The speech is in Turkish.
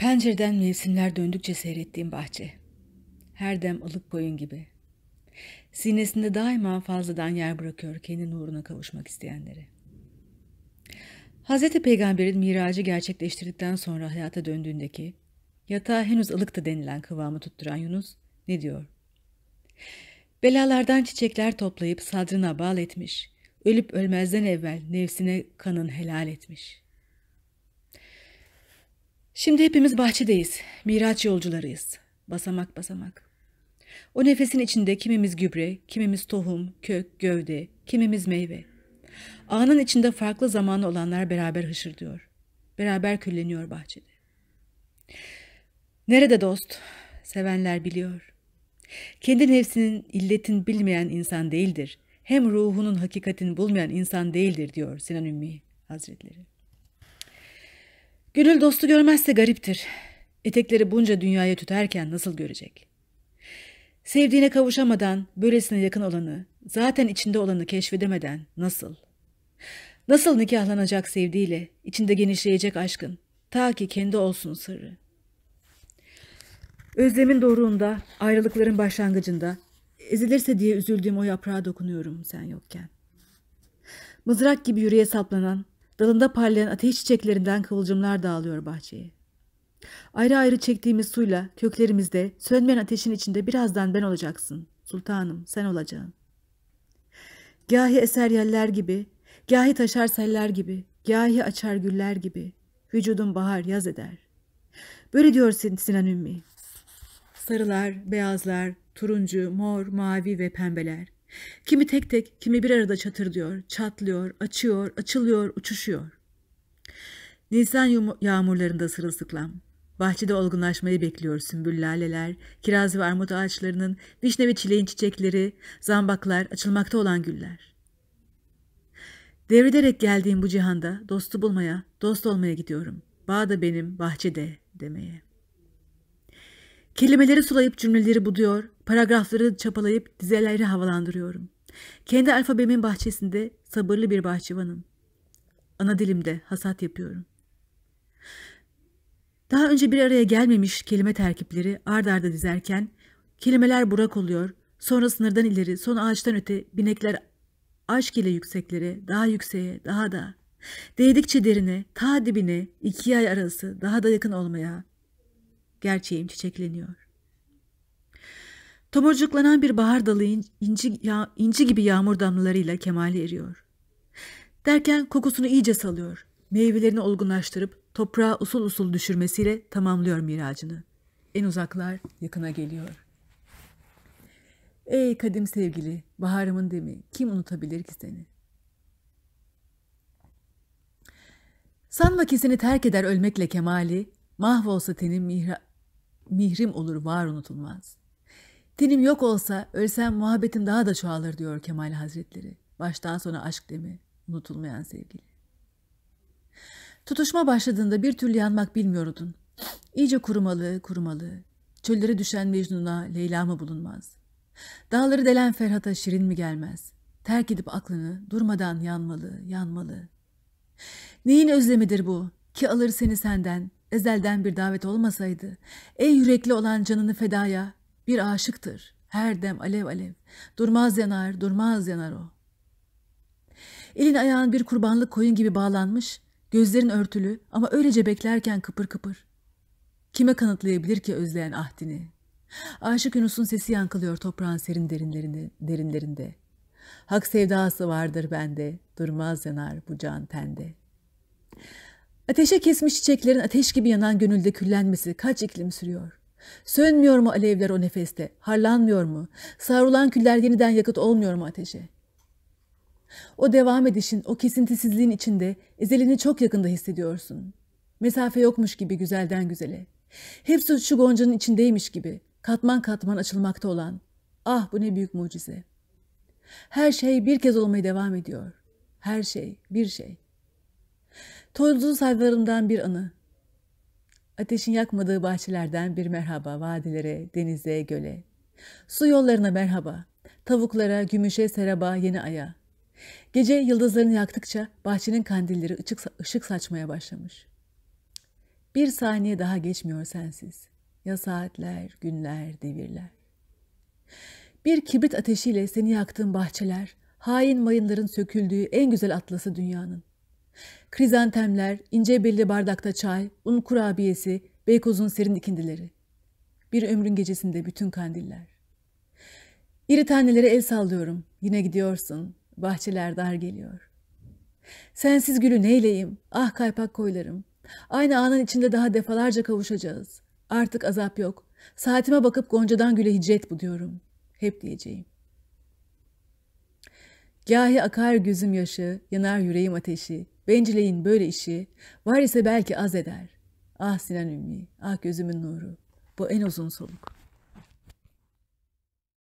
Pencereden mevsimler döndükçe seyrettiğim bahçe. Her dem ılık koyun gibi. Sinesinde daima fazladan yer bırakıyor kendi nuruna kavuşmak isteyenlere. Hz. Peygamber'in miracı gerçekleştirdikten sonra hayata döndüğündeki, yatağa henüz ılıktı denilen kıvamı tutturan Yunus ne diyor? Belalardan çiçekler toplayıp sadrına bağl etmiş, ölüp ölmezden evvel nefsine kanın helal etmiş.'' Şimdi hepimiz bahçedeyiz. Miraç yolcularıyız. Basamak basamak. O nefesin içinde kimimiz gübre, kimimiz tohum, kök, gövde, kimimiz meyve. Anın içinde farklı zamanlı olanlar beraber hışırdıyor. Beraber külleniyor bahçede. Nerede dost? Sevenler biliyor. Kendi nefsinin illetin bilmeyen insan değildir. Hem ruhunun hakikatini bulmayan insan değildir diyor Sinan Ümmi Hazretleri. Gönül dostu görmezse gariptir. Etekleri bunca dünyaya tüterken nasıl görecek? Sevdiğine kavuşamadan, böylesine yakın olanı, zaten içinde olanı keşfedemeden nasıl? Nasıl nikahlanacak sevdiğiyle, içinde genişleyecek aşkın, ta ki kendi olsun sırrı. Özlemin doğruğunda, ayrılıkların başlangıcında, ezilirse diye üzüldüğüm o yaprağa dokunuyorum sen yokken. Mızrak gibi yüreğe saplanan, Dalında parlayan ateş çiçeklerinden kıvılcımlar dağılıyor bahçeye. Ayrı ayrı çektiğimiz suyla köklerimizde sönmeyen ateşin içinde birazdan ben olacaksın. Sultanım sen olacaksın. Gahi eser yeller gibi, gahi taşar seller gibi, gahi açar güller gibi. Vücudum bahar yaz eder. Böyle diyor Sinan Ümmi. Sarılar, beyazlar, turuncu, mor, mavi ve pembeler. Kimi tek tek, kimi bir arada çatırdıyor, çatlıyor, açıyor, açılıyor, uçuşuyor. Nisan yağmurlarında sırılsıklam. Bahçede olgunlaşmayı bekliyor sümbül laleler, kiraz ve armut ağaçlarının, vişne ve çileğin çiçekleri, zambaklar, açılmakta olan güller. Devrederek geldiğim bu cihanda dostu bulmaya, dost olmaya gidiyorum. Bağ da benim, bahçede demeye.'' Kelimeleri sulayıp cümleleri buduyor, paragrafları çapalayıp dizeleri havalandırıyorum. Kendi alfabemin bahçesinde sabırlı bir bahçıvanım. Ana dilimde hasat yapıyorum. Daha önce bir araya gelmemiş kelime terkipleri ard arda dizerken kelimeler burak oluyor, sonra sınırdan ileri, son ağaçtan öte binekler aşk ile yükseklere, daha yükseğe, daha da. Değdikçe derine, ta dibine, iki ay arası, daha da yakın olmaya, gerçeğim çiçekleniyor. Tomurcuklanan bir bahar dalı inci, ya, inci gibi yağmur damlalarıyla kemale eriyor. Derken kokusunu iyice salıyor. Meyvelerini olgunlaştırıp toprağa usul usul düşürmesiyle tamamlıyor miracını. En uzaklar yakına geliyor. Ey kadim sevgili, baharımın demi, kim unutabilir ki seni? Sanma ki seni terk eder ölmekle kemali, mahvolsa tenin mihra mihrim olur var unutulmaz. Tenim yok olsa ölsem muhabbetin daha da çoğalır diyor Kemal Hazretleri. Baştan sona aşk demi unutulmayan sevgili. Tutuşma başladığında bir türlü yanmak bilmiyordun. İyice kurumalı kurumalı. Çöllere düşen Mecnun'a Leyla mı bulunmaz? Dağları delen Ferhat'a Şirin mi gelmez? Terk edip aklını durmadan yanmalı, yanmalı. Neyin özlemidir bu ki alır seni senden, ezelden bir davet olmasaydı, ey yürekli olan canını fedaya, bir aşıktır, her dem alev alev, durmaz yanar, durmaz yanar o. Elin ayağın bir kurbanlık koyun gibi bağlanmış, gözlerin örtülü ama öylece beklerken kıpır kıpır. Kime kanıtlayabilir ki özleyen ahdini? Aşık Yunus'un sesi yankılıyor toprağın serin derinlerinde, derinlerinde. Hak sevdası vardır bende, durmaz yanar bu can tende.'' Ateşe kesmiş çiçeklerin ateş gibi yanan gönülde küllenmesi kaç iklim sürüyor? Sönmüyor mu alevler o nefeste? Harlanmıyor mu? Savrulan küller yeniden yakıt olmuyor mu ateşe? O devam edişin, o kesintisizliğin içinde ezelini çok yakında hissediyorsun. Mesafe yokmuş gibi güzelden güzele. Hepsi şu goncanın içindeymiş gibi, katman katman açılmakta olan. Ah bu ne büyük mucize. Her şey bir kez olmaya devam ediyor. Her şey, bir şey. Tozlu sayfalarımdan bir anı. Ateşin yakmadığı bahçelerden bir merhaba vadilere, denize, göle. Su yollarına merhaba. Tavuklara, gümüşe, seraba, yeni aya. Gece yıldızlarını yaktıkça bahçenin kandilleri ışık, ışık saçmaya başlamış. Bir saniye daha geçmiyor sensiz. Ya saatler, günler, devirler. Bir kibrit ateşiyle seni yaktığın bahçeler, hain mayınların söküldüğü en güzel atlası dünyanın. Krizantemler, ince belli bardakta çay, un kurabiyesi, beykozun serin ikindileri. Bir ömrün gecesinde bütün kandiller. İri tanelere el sallıyorum. Yine gidiyorsun. Bahçeler dar geliyor. Sensiz gülü neyleyim? Ah kaypak koylarım. Aynı anın içinde daha defalarca kavuşacağız. Artık azap yok. Saatime bakıp Gonca'dan güle hicret bu diyorum. Hep diyeceğim. Gahi akar gözüm yaşı, yanar yüreğim ateşi. Bencileyin böyle işi var ise belki az eder. Ah Sinan Ümmi, ah gözümün nuru. Bu en uzun soluk.